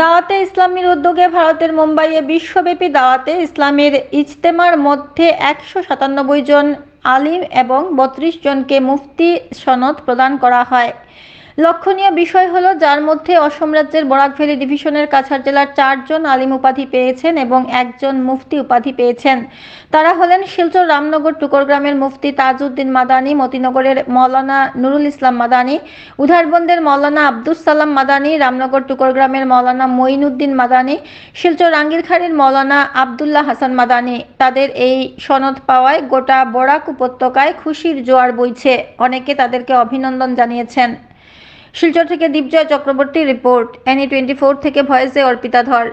দাওয়াতে ইসলামীর উদ্যোগে ভারতের মুম্বাইয়ে বিশ্বব্যাপী দাওয়াতে ইসলামের ইজতেমার মধ্যে একশো সাতানব্বই জন আলিম এবং বত্রিশ জনকে মুফতি সনদ প্রদান করা হয় লক্ষণীয় বিষয় হলো যার মধ্যে অসম রাজ্যের বরাক ভ্যালি ডিভিশনের কাছাড় জেলার চারজন আলিম উপাধি পেয়েছেন এবং একজন মুফতি উপাধি পেয়েছেন তারা হলেন শিলচর রামনগর টুকর গ্রামের মুফতি তাজউদ্দিন মাদানি মতিনগরের মৌলানা নুরুল ইসলাম মাদানি উধারবন্দের মৌলানা আব্দুস সালাম মাদানি রামনগর টুকর গ্রামের মৌলানা মঈনুদ্দিন মাদানি শিলচর রাঙ্গিরখাড়ির মৌলানা আবদুল্লাহ হাসান মাদানি তাদের এই সনদ পাওয়ায় গোটা বরাক উপত্যকায় খুশির জোয়ার বইছে অনেকে তাদেরকে অভিনন্দন জানিয়েছেন শিলচর থেকে Dipjoy Chakraborty report ANI twenty four থেকে ভয়েসে অর্পিতা ধর